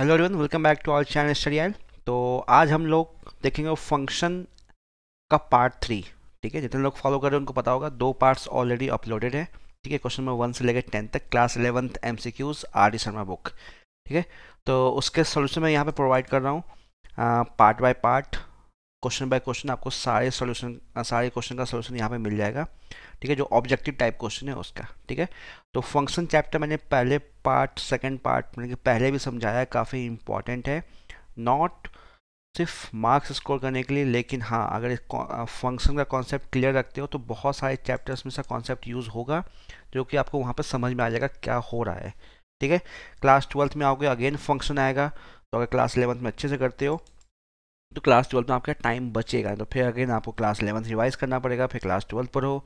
hello everyone welcome back to our channel study and तो आज हम लोग देखेंगे फंक्शन का पार्ट थ्री ठीक है जितने लोग फॉलो कर रहे हैं उनको पता होगा दो पार्ट्स ऑलरेडी अपलोडेड हैं ठीक है क्वेश्चन नंबर वन से लेकर टेंथ तक class eleventh M C Qs R D Sharma book ठीक है तो उसके सोल्यूशन मैं यहाँ पर प्रोवाइड कर रहा हूँ part by part question by question आपको सारे सोल्यूशन सारे क्वेश्चन का सोल्यूशन यहाँ पे मिल जाएगा ठीक है जो ऑब्जेक्टिव टाइप क्वेश्चन है उसका ठीक है तो फंक्शन चैप्टर मैंने पहले पार्ट सेकेंड पार्ट मैंने कि पहले भी समझाया काफ़ी इंपॉर्टेंट है नॉट सिर्फ मार्क्स स्कोर करने के लिए लेकिन हाँ अगर फंक्शन का कॉन्सेप्ट क्लियर रखते हो तो बहुत सारे चैप्टर्स में सा कॉन्सेप्ट यूज़ होगा जो कि आपको वहाँ पर समझ में आ जाएगा क्या हो रहा है ठीक है क्लास ट्वेल्थ में आओगे अगेन फंक्शन आएगा तो अगर क्लास इलेवंथ में अच्छे से करते हो तो क्लास ट्वेल्थ में आपका टाइम बचेगा तो फिर अगेन आपको क्लास इलेवंथ रिवाइज करना पड़ेगा फिर क्लास ट्वेल्थ हो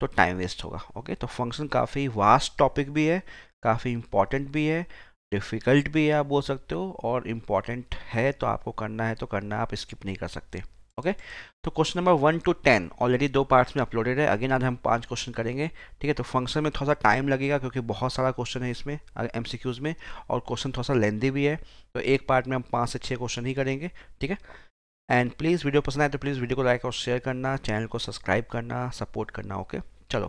तो टाइम वेस्ट होगा ओके तो फंक्शन काफ़ी वास्ट टॉपिक भी है काफ़ी इंपॉर्टेंट भी है डिफ़िकल्ट भी है आप बोल सकते हो और इम्पॉर्टेंट है तो आपको करना है तो करना आप स्किप नहीं कर सकते ओके तो question number one to ten already दो पार्ट्स में अपलोडेड है अगेन आज हम पांच क्वेश्चन करेंगे ठीक है तो फंक्शन में थोड़ा सा टाइम लगेगा क्योंकि बहुत सारा क्वेश्चन है इसमें एम में और क्वेश्चन थोड़ा सा लेंदी भी है तो एक पार्ट में हम पाँच से छः क्वेश्चन ही करेंगे ठीक है एंड प्लीज़ वीडियो पसंद आए तो प्लीज़ वीडियो को लाइक और शेयर करना चैनल को सब्सक्राइब करना सपोर्ट करना ओके चलो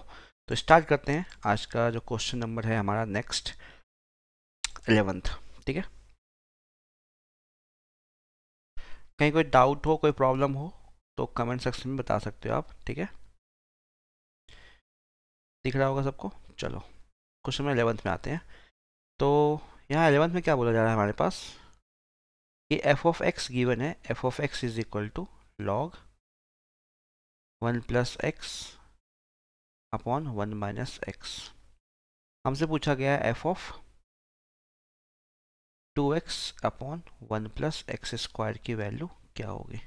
तो स्टार्ट करते हैं आज का जो क्वेश्चन नंबर है हमारा नेक्स्ट एलेवेंथ ठीक है कहीं कोई डाउट हो कोई प्रॉब्लम हो तो कमेंट सेक्शन में बता सकते हो आप ठीक है दिख रहा होगा सबको चलो क्वेश्चन में एलेवंथ में आते हैं तो यहाँ एलेवंथ में क्या बोला जा रहा है हमारे पास कि एफ ऑफ एक्स गिवन है F of X is equal to log one plus x upon one minus X हमसे पूछा गया है F of two x upon one plus x square की वैल्यू क्या होगी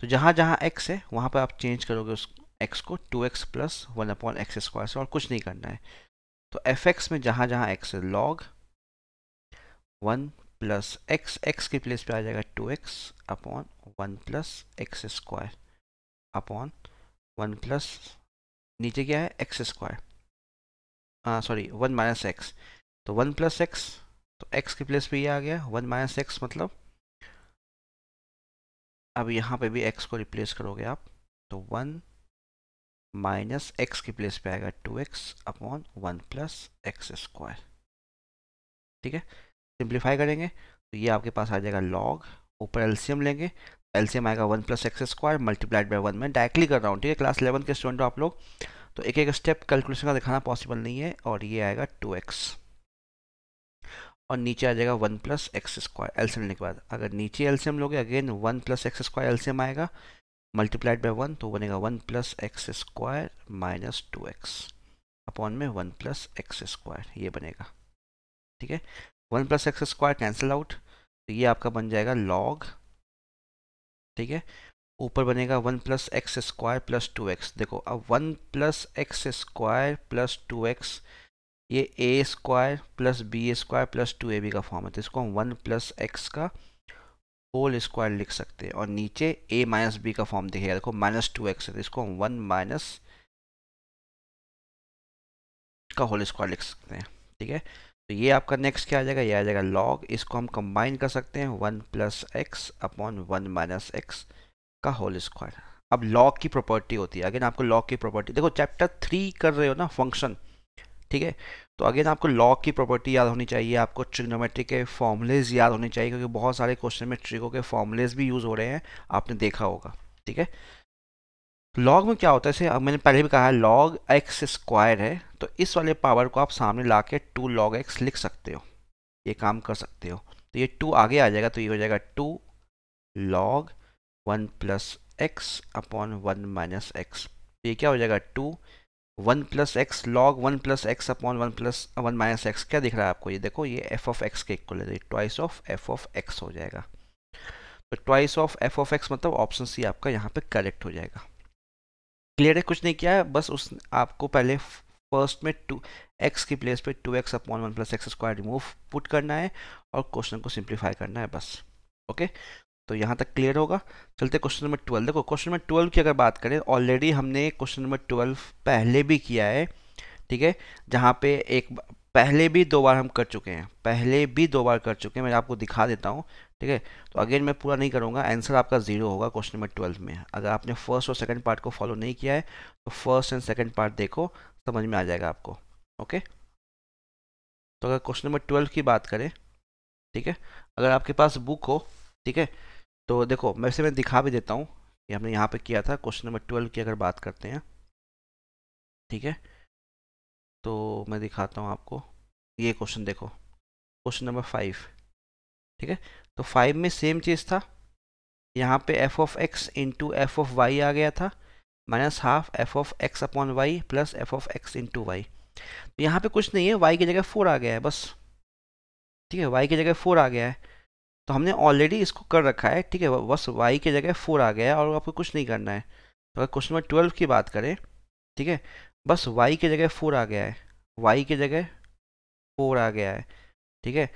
तो जहाँ जहाँ x है वहाँ पर आप चेंज करोगे उस x को 2x X plus one upon x square से और कुछ नहीं करना है तो एफ एक्स में जहाँ जहाँ x है log one plus X X की प्लेस पे आ जाएगा two x upon one plus x square upon one plus नीचे क्या है X square sorry one minus X तो वन प्लस एक्स तो एक्स की प्लेस पे ये आ गया वन माइनस एक्स मतलब अब यहाँ पे भी एक्स को रिप्लेस करोगे आप तो वन माइनस एक्स की प्लेस पे आएगा two x upon one plus x square ठीक है सिंप्लीफाई करेंगे तो ये आपके पास आ जाएगा लॉग ऊपर एलसीएम लेंगे तो एलसीएम आएगा one plus x square multiplied by one मैं डायरेक्टली कर रहा हूँ ठीक है क्लास इलेवन के स्टूडेंट हो आप लोग तो एक एक स्टेप कैलकुलेशन का दिखाना पॉसिबल नहीं है और ये आएगा टू एक्स और नीचे आ जाएगा वन प्लस एक्स स्क्वायर एल्सियम लेने के बाद अगर नीचे एल्सियम लोगे again one plus x square एल्सियम आएगा मल्टीप्लाइड बाई वन तो बनेगा one plus x square minus two x upon में वन प्लस एक्स स्क्वायर ये बनेगा ठीक है one plus x square cancel out तो ये आपका बन जाएगा लॉग ठीक है ऊपर बनेगा one plus x square plus two x देखो अब one plus x square plus two x ये a square plus b square plus two a b का फॉर्म है तो इसको हम वन प्लस एक्स का होल स्क्वायर लिख सकते हैं और नीचे ए माइनस बी का फॉर्म दिखेगा देखो माइनस टू एक्स है तो इसको हम वन माइनस का होल स्क्वायर लिख सकते हैं ठीक है तो ये आपका नेक्स्ट क्या आ जाएगा ये आ जाएगा लॉग इसको हम कंबाइन कर सकते हैं one plus x upon one minus x का होल स्क्वायर अब लॉग की प्रॉपर्टी होती है अगेन आपको लॉग की प्रॉपर्टी देखो चैप्टर थ्री कर रहे हो ना फंक्शन ठीक है तो अगेन आपको लॉग की प्रॉपर्टी याद होनी चाहिए आपको ट्रिग्नोमेट्री के फॉर्मुलेज याद होने चाहिए क्योंकि बहुत सारे क्वेश्चन में ट्रिगो के फॉर्मुलेज भी यूज़ हो रहे हैं आपने देखा होगा ठीक है लॉग में क्या होता है इसे मैंने पहले भी कहा है लॉग एक्स स्क्वायर है तो इस वाले पावर को आप सामने ला के टू लॉग एक्स लिख सकते हो ये काम कर सकते हो तो ये टू आगे आ जाएगा तो ये हो जाएगा two log one plus x upon one minus x ये क्या हो जाएगा two one plus x log one plus x upon one plus one minus x क्या दिख रहा है आपको ये देखो ये एफ ऑफ एक्स के इक्वल है twice of F of x हो जाएगा तो twice of F of x मतलब ऑप्शन सी आपका यहाँ पे करेक्ट हो जाएगा क्लियर है कुछ नहीं किया है बस उस आपको पहले फर्स्ट में टू एक्स की प्लेस पे two x upon one plus x square remove put करना है और क्वेश्चन को सिंप्लीफाई करना है बस ओके तो यहाँ तक क्लियर होगा चलते क्वेश्चन नंबर ट्वेल्व देखो क्वेश्चन नंबर ट्वेल्व की अगर बात करें ऑलरेडी हमने क्वेश्चन नंबर ट्वेल्व पहले भी किया है ठीक है जहाँ पे एक पहले भी दो बार हम कर चुके हैं पहले भी दो बार कर चुके हैं मैं आपको दिखा देता हूँ ठीक है तो अगेन मैं पूरा नहीं करूँगा आंसर आपका जीरो होगा क्वेश्चन नंबर ट्वेल्थ में अगर आपने फर्स्ट और सेकेंड पार्ट को फॉलो नहीं किया है तो फर्स्ट एंड सेकेंड पार्ट देखो समझ में आ जाएगा आपको ओके तो अगर क्वेश्चन नंबर ट्वेल्व की बात करें ठीक है अगर आपके पास बुक हो ठीक है तो देखो मैं से मैं दिखा भी देता हूँ कि हमने यहाँ पे किया था क्वेश्चन नंबर ट्वेल्व की अगर बात करते हैं ठीक है तो मैं दिखाता हूँ आपको ये क्वेश्चन देखो क्वेश्चन नंबर फाइव ठीक है तो फाइव में सेम चीज़ था यहाँ पे f of x into f of y आ गया था minus half f of x upon y plus F of x into y तो यहाँ पे कुछ नहीं है वाई की जगह फोर आ गया है बस ठीक है वाई की जगह फोर आ गया है तो हमने ऑलरेडी इसको कर रखा है ठीक है बस वाई की जगह फोर आ गया है और आपको कुछ नहीं करना है तो अगर क्वेश्चन नंबर ट्वेल्व की बात करें ठीक है बस वाई की जगह फोर आ गया है वाई की जगह फोर आ गया है ठीक है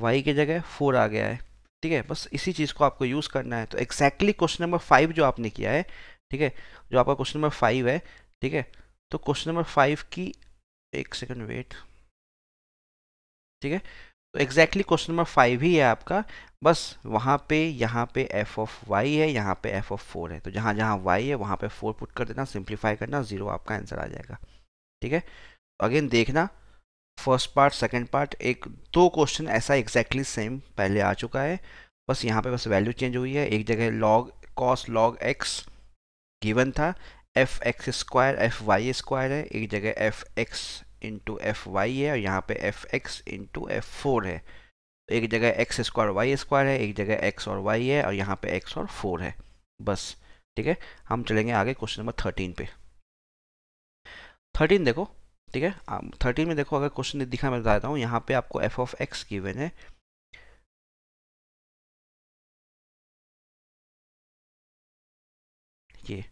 वाई की जगह फोर आ गया है ठीक है बस इसी चीज़ को आपको यूज़ करना है तो एक्जैक्टली क्वेश्चन नंबर फाइव जो आपने किया है ठीक है जो आपका क्वेश्चन नंबर फाइव है ठीक है तो क्वेश्चन नंबर फाइव की एक सेकेंड वेट ठीक है तो एग्जैक्टली क्वेश्चन नंबर फाइव ही है आपका बस वहाँ पे यहाँ पे एफ ऑफ वाई है यहाँ पे एफ ऑफ फोर है तो जहाँ जहाँ वाई है वहाँ पे फोर पुट कर देना सिंप्लीफाई करना जीरो आपका आंसर आ जाएगा ठीक है अगेन तो देखना फर्स्ट पार्ट सेकंड पार्ट एक दो क्वेश्चन ऐसा एग्जैक्टली exactly सेम पहले आ चुका है बस यहाँ पे बस वैल्यू चेंज हुई है एक जगह log cos log x given था f x square f y square है एक जगह f x into f y है और यहाँ पे f x into f four है एक जगह एक्स स्क्वायर वाई स्क्वायर है एक जगह एक्स और वाई है और यहाँ पे एक्स और फोर है बस ठीक है हम चलेंगे आगे क्वेश्चन नंबर थर्टीन पे थर्टीन देखो ठीक है थर्टीन में देखो अगर क्वेश्चन दिखा मैं बता देता हूँ यहाँ पे आपको एफ ऑफ एक्स गिवन है ये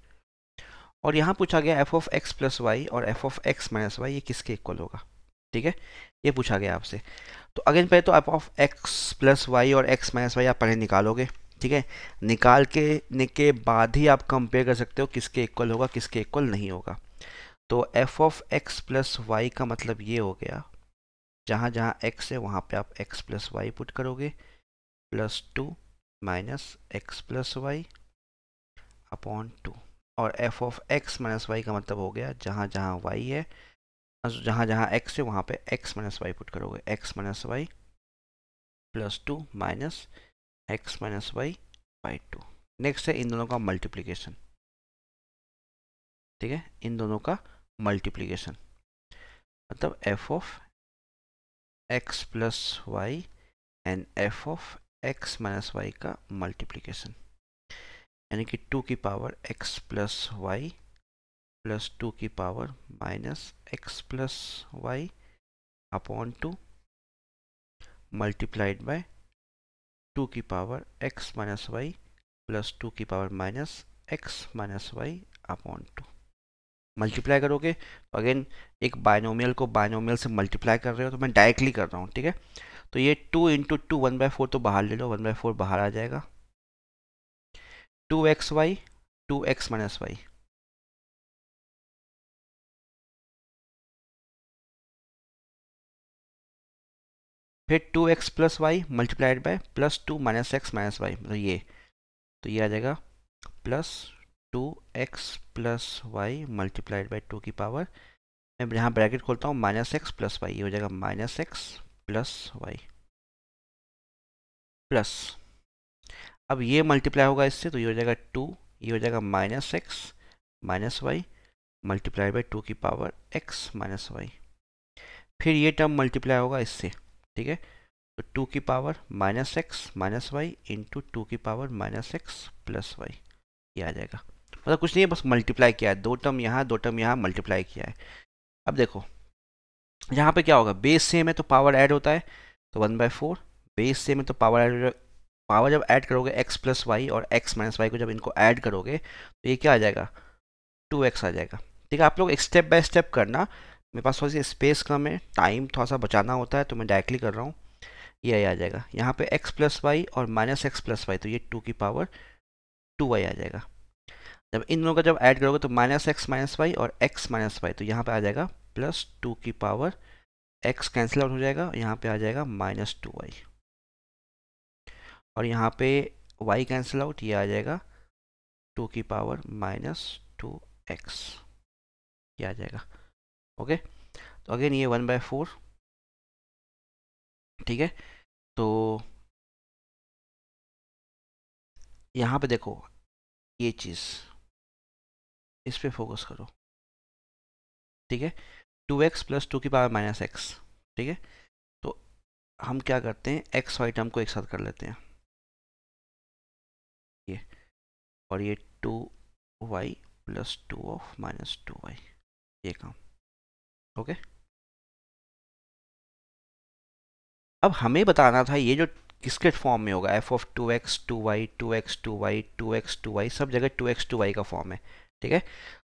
और यहाँ पूछा गया f of x plus y और f of x minus y ये किसके इक्वल होगा ठीक है ये पूछा गया आपसे तो अगेन पहले तो F of x plus y और एक्स माइनस वाई आप पहले निकालोगे ठीक है निकाल के के बाद ही आप कंपेयर कर सकते हो किसके इक्वल होगा किसके इक्वल नहीं होगा तो F of x plus y का मतलब ये हो गया जहाँ जहाँ एक्स है वहाँ पे आप एक्स प्लस वाई पुट करोगे plus two minus x plus y upon two और f of x minus y का मतलब हो गया जहाँ जहाँ वाई है जहाँ जहाँ एक्स है वहाँ पे एक्स माइनस वाई पुट करोगे x minus y plus two minus x minus y by two next है इन दोनों का मल्टीप्लीकेशन ठीक है इन दोनों का मल्टीप्लीकेशन मतलब f of x plus y and f of x minus y का मल्टीप्लीकेशन यानी कि टू की power x plus y plus two की power minus x plus y upon two multiplied by two की power x minus y plus two की power minus x minus y upon two multiply करोगे तो again एक binomial को binomial से multiply कर रहे हो तो मैं डायरेक्टली कर रहा हूँ ठीक है तो ये two into two one by four तो बाहर ले लो वन बाय फोर बाहर आ जाएगा two x y two x minus y फिर two x plus y multiplied by plus two minus x minus y मतलब ये तो ये आ जाएगा plus two x plus y multiplied by two की पावर मैं यहाँ ब्रैकेट खोलता हूँ माइनस एक्स प्लस वाई ये हो जाएगा minus x plus y plus अब ये मल्टीप्लाई होगा इससे तो ये हो जाएगा टू ये हो जाएगा minus x minus y multiply by two की पावर एक्स माइनस वाई फिर ये टर्म मल्टीप्लाई होगा इससे ठीक है तो टू की power minus x minus y into two की power minus x plus y ये आ जाएगा मतलब कुछ नहीं है बस मल्टीप्लाई किया है दो टर्म यहाँ दो टर्म यहाँ मल्टीप्लाई किया है अब देखो यहाँ पे क्या होगा बेस सेम है तो पावर ऐड होता है तो one by four base same है तो पावर ऐड पावर जब ऐड करोगे एक्स प्लस वाई और एक्स माइनस वाई को जब इनको ऐड करोगे तो ये क्या आ जाएगा टू एक्स आ जाएगा ठीक है आप लोग स्टेप बाय स्टेप करना मेरे पास थोड़ी सी स्पेस कम है टाइम थोड़ा सा बचाना होता है तो मैं डायरेक्टली कर रहा हूँ ये आ जाएगा यहाँ पे एक्स प्लस वाई और माइनस एक्स प्लस वाई तो ये टू की पावर टू वाई आ जाएगा जब इन दोनों का जब ऐड करोगे तो माइनस एक्स माइनस वाई और एक्स माइनस वाई तो यहाँ पे आ जाएगा प्लस टू की पावर एक्स कैंसिल आउट हो जाएगा यहाँ पे आ जाएगा माइनस टू वाई और यहाँ पे वाई कैंसिल आउट ये आ जाएगा टू की पावर माइनस टू एक्स ये आ जाएगा ओके तो अगेन ये वन बाय फोर ठीक है तो यहाँ पे देखो ये चीज़ इस पर फोकस करो ठीक है टू एक्स प्लस टू की पावर माइनस एक्स ठीक है तो हम क्या करते हैं एक्स वाई टर्म को एक साथ कर लेते हैं ये और ये two y plus two of minus two y ये काम ओके अब हमें बताना था ये जो किसके फॉर्म में होगा f of two x two y two x two y two x two y सब जगह टू एक्स टू वाई का फॉर्म है ठीक है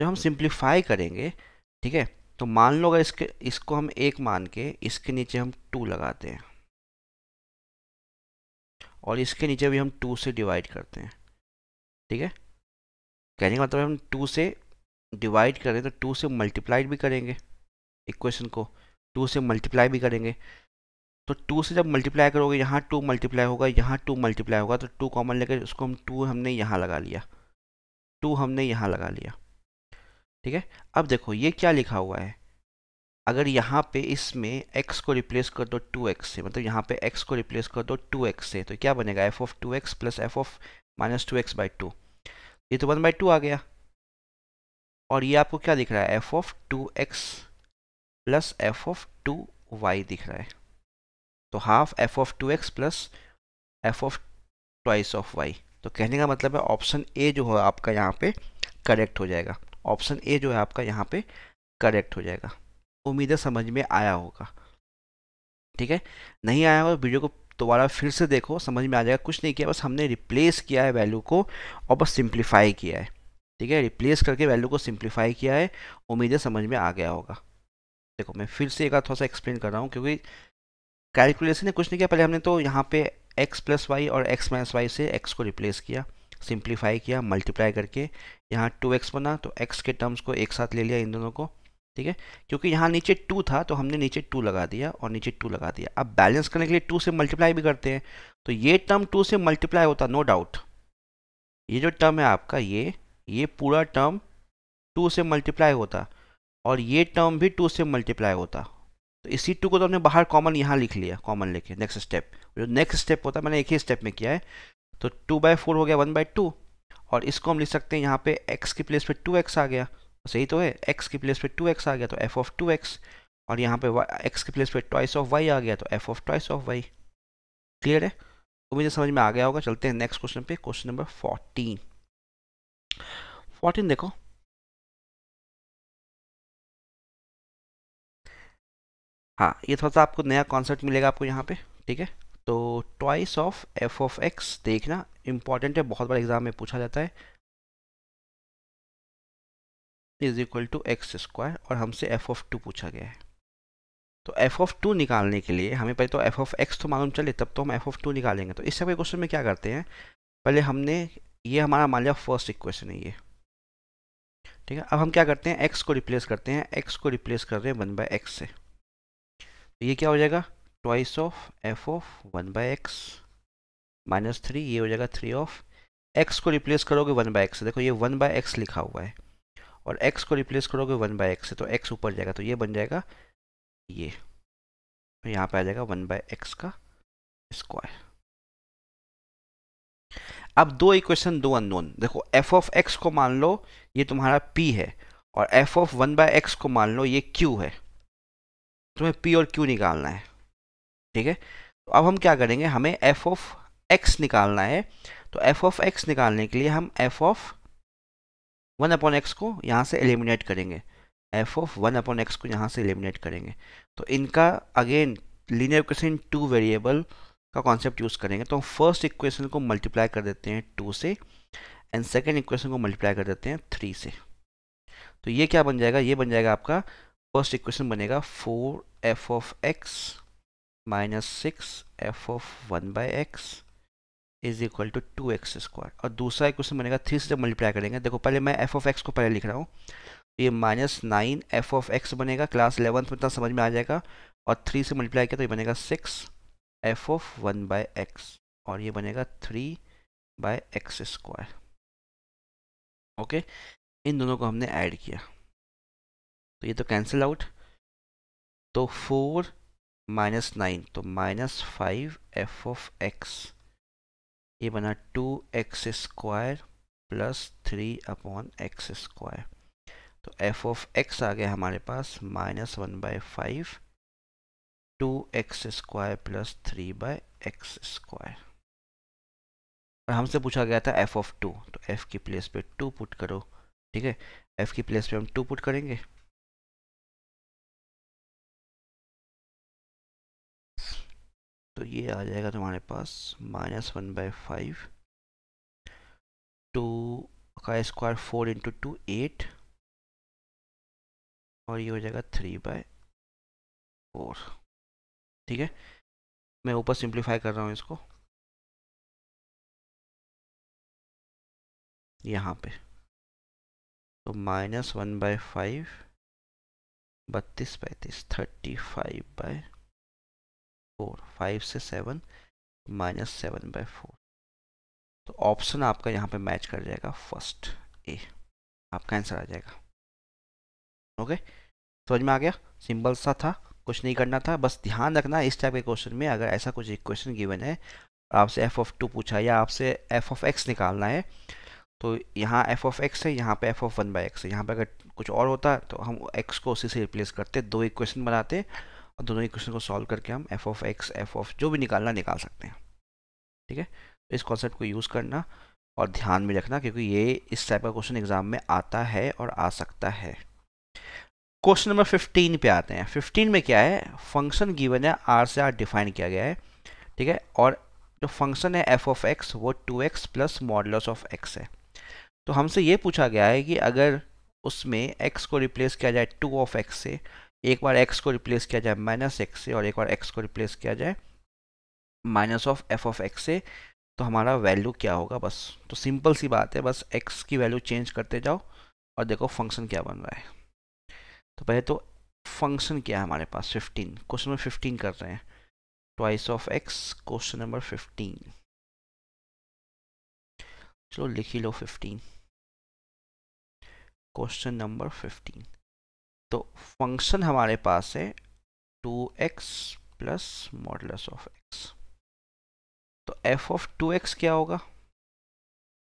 जब हम सिंप्लीफाई करेंगे ठीक है तो मान लो अगर इसके इसको हम एक मान के इसके नीचे हम टू लगाते हैं और इसके नीचे भी हम टू से डिवाइड करते हैं ठीक है कहने का मतलब हम टू से डिवाइड करें तो टू से मल्टीप्लाई भी करेंगे इक्वेशन को टू से मल्टीप्लाई भी करेंगे तो टू से जब मल्टीप्लाई करोगे यहाँ टू मल्टीप्लाई होगा यहाँ टू मल्टीप्लाई होगा तो टू कॉमन लेकर उसको हम टू हमने यहाँ लगा लिया टू हमने यहाँ लगा लिया ठीक है अब देखो ये क्या लिखा हुआ है अगर यहाँ पे इसमें x को रिप्लेस कर दो 2x से मतलब यहाँ पे x को रिप्लेस कर दो 2x से तो क्या बनेगा f of 2x plus F of minus two x by two ये तो वन बाई टू आ गया और ये आपको क्या दिख रहा है f of 2x plus F of y दिख रहा है तो half f of 2x plus F of twice of y तो कहने का मतलब है ऑप्शन ए जो है आपका यहाँ पे करेक्ट हो जाएगा ऑप्शन ए जो है आपका यहाँ पे करेक्ट हो जाएगा उम्मीद है समझ में आया होगा ठीक है नहीं आया होगा वीडियो को दोबारा फिर से देखो समझ में आ जाएगा कुछ नहीं किया बस हमने रिप्लेस किया है वैल्यू को और बस सिंप्लीफाई किया है ठीक है रिप्लेस करके वैल्यू को सिंप्लीफाई किया है उम्मीद है समझ में आ गया होगा देखो मैं फिर से एक बार थोड़ा सा एक्सप्लेन कर रहा हूँ क्योंकि कैलकुलेशन ने कुछ नहीं किया पहले हमने तो यहाँ पे एक्स प्लस वाई और एक्स माइनस वाई से एक्स को रिप्लेस किया सिंप्लीफाई किया मल्टीप्लाई करके यहाँ टू एक्स बना तो एक्स के टर्म्स को एक साथ ले लिया इन दोनों को ठीक है क्योंकि यहाँ नीचे टू था तो हमने नीचे टू लगा दिया और नीचे टू लगा दिया अब बैलेंस करने के लिए टू से मल्टीप्लाई भी करते हैं तो ये टर्म टू से मल्टीप्लाई होता नो डाउट ये जो टर्म है आपका ये ये पूरा टर्म टू से मल्टीप्लाई होता और ये टर्म भी टू से मल्टीप्लाई होता तो इस सीट टू को तो हमने बाहर कॉमन यहाँ लिख लिया कॉमन लेके नेक्स्ट स्टेप जो नेक्स्ट स्टेप होता है मैंने एक ही स्टेप में किया है तो टू बाई फोर हो गया वन बाई टू और इसको हम लिख सकते हैं यहाँ पे x की प्लेस पे एक्स आ गया सही तो है x की प्लेस पे एक्स आ गया तो एफ ऑफ टू एक्स और यहाँ पे एक्स x की प्लेस पे ट्वाइस ऑफ y आ गया तो F of twice of y clear है तो मुझे समझ में आ गया होगा चलते हैं नेक्स्ट क्वेश्चन पे क्वेश्चन नंबर फोर्टीन फोर्टीन देखो हाँ ये थोड़ा सा आपको नया कॉन्सेप्ट मिलेगा आपको यहाँ पे ठीक है तो twice of F of x देखना इंपॉर्टेंट है बहुत बार एग्जाम में पूछा जाता है is equal to x square और हमसे एफ ऑफ टू पूछा गया है तो एफ ऑफ टू निकालने के लिए हमें पहले तो एफ ऑफ एक्स तो मालूम चले तब तो हम एफ ऑफ टू निकालेंगे तो इस सब के क्वेश्चन में क्या करते हैं पहले हमने ये हमारा मान लिया फर्स्ट इक्वेशन है ये ठीक है अब हम क्या करते हैं एक्स को रिप्लेस करते हैं एक्स को रिप्लेस कर रहे हैं वन बाय एक्स से तो ये क्या हो जाएगा twice of F of one by x minus three ये हो जाएगा थ्री ऑफ एक्स को रिप्लेस करोगे वन बाय एक्स से देखो ये वन बाय एक्स लिखा हुआ है और एक्स को रिप्लेस करोगे वन बाय एक्स से तो एक्स ऊपर जाएगा तो ये बन जाएगा ये तो यहाँ पे आ जाएगा वन बाय एक्स का स्क्वायर अब दो इक्वेशन दो अननोन देखो एफ ऑफ एक्स को मान लो ये तुम्हारा पी है और f of one by x को मान लो ये क्यू है तुम्हें पी और क्यू निकालना है ठीक है तो अब हम क्या करेंगे हमें एफ ऑफ एक्स निकालना है तो एफ ऑफ एक्स निकालने के लिए हम f of one upon x को यहाँ से एलिमिनेट करेंगे f of one upon x को यहाँ से एलिमिनेट करेंगे तो इनका again linear equation two variable का कॉन्सेप्ट यूज़ करेंगे तो हम फर्स्ट इक्वेशन को मल्टीप्लाई कर देते हैं टू से एंड सेकेंड इक्वेशन को मल्टीप्लाई कर देते हैं थ्री से तो ये क्या बन जाएगा ये बन जाएगा आपका फर्स्ट इक्वेशन बनेगा four f of x minus six f of one by x is equal to two x square और दूसरा इक्वेशन बनेगा थ्री से जब मल्टीप्लाई करेंगे देखो पहले मैं एफ ऑफ एक्स को पहले लिख रहा हूँ ये minus nine f of x बनेगा क्लास इलेवंथ में इतना समझ में आ जाएगा और थ्री से मल्टीप्लाई किया तो ये बनेगा six f of one by x और ये बनेगा three by x square okay इन दोनों को हमने ऐड किया तो ये तो कैंसिल आउट तो फोर माइनस नाइन तो minus five f of x ये बना two x square plus three upon x square तो एफ ऑफ एक्स आ गया हमारे पास minus one by five two x square plus three by x square और हमसे पूछा गया था एफ ऑफ टू तो एफ की प्लेस पे टू पुट करो ठीक है एफ की प्लेस पे हम टू पुट करेंगे तो ये आ जाएगा तुम्हारे पास minus one by five two का square four into two eight और ये हो जाएगा थ्री बाय फोर ठीक है मैं ऊपर सिंप्लीफाई कर रहा हूँ इसको यहाँ पे तो माइनस वन बाय फाइव बत्तीस पैंतीस thirty five by four five से seven minus seven by four तो ऑप्शन आपका यहाँ पे मैच कर जाएगा फर्स्ट ए आपका आंसर आ जाएगा ओके समझ में आ गया सिंपल सा था कुछ नहीं करना था बस ध्यान रखना इस टाइप के क्वेश्चन में अगर ऐसा कुछ इक्वेशन गिवन है आपसे एफ ऑफ टू पूछा या आपसे एफ ऑफ एक्स निकालना है तो यहाँ एफ ऑफ एक्स है यहाँ पे f of one by x है यहाँ पे अगर कुछ और होता तो हम एक्स को उसी से रिप्लेस करते दो इक्वेशन बनाते और दोनों इक्वेशन को सॉल्व करके हम f of x F of जो भी निकालना निकाल सकते हैं ठीक है तो इस कॉन्सेप्ट को यूज़ करना और ध्यान में रखना क्योंकि ये इस टाइप का क्वेश्चन एग्जाम में आता है और आ सकता है क्वेश्चन नंबर 15 पे आते हैं 15 में क्या है फंक्शन गिवन है आर से आर डिफाइन किया गया है ठीक है और जो फंक्शन है एफ ऑफ एक्स वो two x plus modulus of X है तो हमसे ये पूछा गया है कि अगर उसमें एक्स को रिप्लेस किया जाए टू ऑफ एक्स से एक बार एक्स को रिप्लेस किया जाए माइनस एक्स से और एक बार एक्स को रिप्लेस किया जाए minus of F of X से तो हमारा वैल्यू क्या होगा बस तो सिंपल सी बात है बस एक्स की वैल्यू चेंज करते जाओ और देखो फंक्शन क्या बन रहा है तो पहले तो फंक्शन क्या है हमारे पास 15 क्वेश्चन नंबर 15 कर रहे हैं twice of X question number 15 चलो लिख ही लो 15 क्वेश्चन नंबर 15 तो फंक्शन हमारे पास है two x plus modulus of X तो एफ ऑफ टू एक्स क्या होगा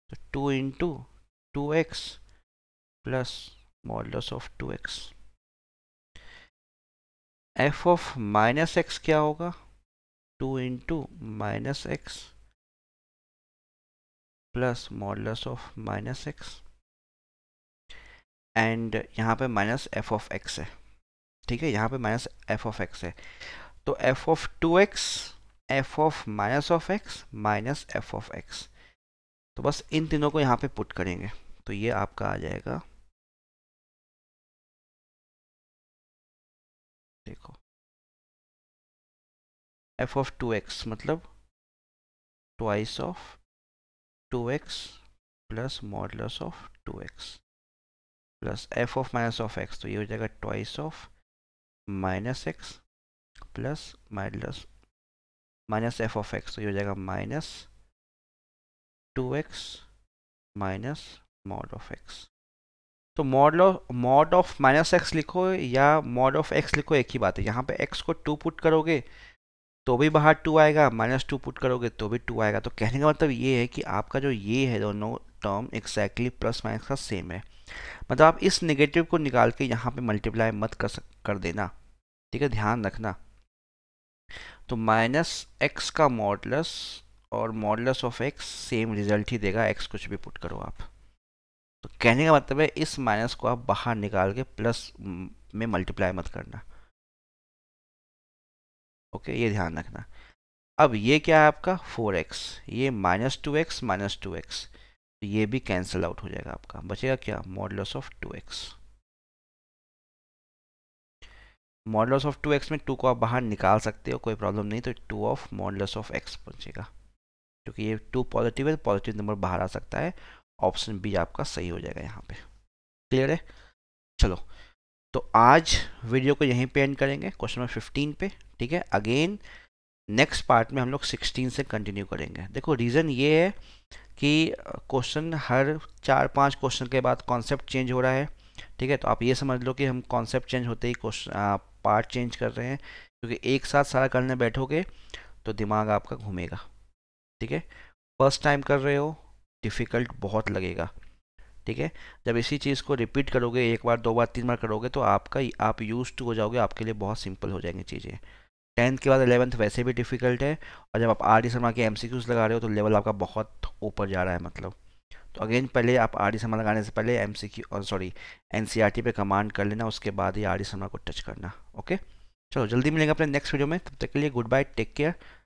तो two into two x plus modulus of two X F of minus x क्या होगा two into minus x plus modulus of minus X and यहाँ पे minus F of X है ठीक है यहाँ पे माइनस एफ ऑफ एक्स है तो F of two X F of minus of x minus F of X तो बस इन तीनों को यहाँ पे पुट करेंगे तो ये आपका आ जाएगा देखो एफ ऑफ टू एक्स मतलब twice of two x plus model of two x plus F of minus of X तो ये हो जाएगा twice of minus x plus minus minus F of X तो ये हो जाएगा minus two x minus mod of X तो model mod of minus X लिखो या मॉड ऑफ एक्स लिखो एक ही बात है यहाँ पे एक्स को टू पुट करोगे तो भी बाहर टू आएगा माइनस टू पुट करोगे तो भी टू आएगा तो कहने का मतलब ये है कि आपका जो ये है दोनों टर्म एक्जैक्टली प्लस माइनस का सेम है मतलब आप इस नेगेटिव को निकाल के यहाँ पे मल्टीप्लाई मत कर सक कर देना ठीक है ध्यान रखना तो माइनस एक्स का मॉडलस और modulus of X same result ही देगा एक्स कुछ भी पुट करो आप तो कहने का मतलब है इस माइनस को आप बाहर निकाल के प्लस में मल्टीप्लाई मत करना ओके ये ध्यान रखना अब ये क्या है आपका 4x ये minus two x minus two X तो ये भी कैंसिल आउट हो जाएगा आपका बचेगा क्या modulus of two X modulus of two X में टू को आप बाहर निकाल सकते हो कोई प्रॉब्लम नहीं तो two of modulus of X बचेगा क्योंकि ये टू पॉजिटिव है तो पॉजिटिव नंबर बाहर आ सकता है ऑप्शन बी आपका सही हो जाएगा यहाँ पे क्लियर है चलो तो आज वीडियो को यहीं पे एंड करेंगे क्वेश्चन नंबर फिफ्टीन पे ठीक है अगेन नेक्स्ट पार्ट में हम लोग 16 से कंटिन्यू करेंगे देखो रीज़न ये है कि क्वेश्चन हर चार पांच क्वेश्चन के बाद कॉन्सेप्ट चेंज हो रहा है ठीक है तो आप ये समझ लो कि हम कॉन्सेप्ट चेंज होते ही क्वेश्चन पार्ट चेंज कर रहे हैं क्योंकि एक साथ सारा करने बैठोगे तो दिमाग आपका घूमेगा ठीक है फर्स्ट टाइम कर रहे हो डिफ़िकल्ट बहुत लगेगा ठीक है जब इसी चीज़ को रिपीट करोगे एक बार दो बार तीन बार करोगे तो आपका आप यूज हो जाओगे आपके लिए बहुत सिंपल हो जाएंगी चीज़ें टेंथ के बाद एलेवंथ वैसे भी डिफ़िकल्ट है और जब आप आर डी शर्मा के एम लगा रहे हो तो लेवल आपका बहुत ऊपर जा रहा है मतलब तो अगेन पहले आप आर डी शर्मा लगाने से पहले M C Q sorry N C R T पे कमांड कर लेना उसके बाद ही आर डी शर्मा को टच करना ओके चलो जल्दी मिलेंगे अपने नेक्स्ट वीडियो में तब तक के लिए गुड बाय टेक केयर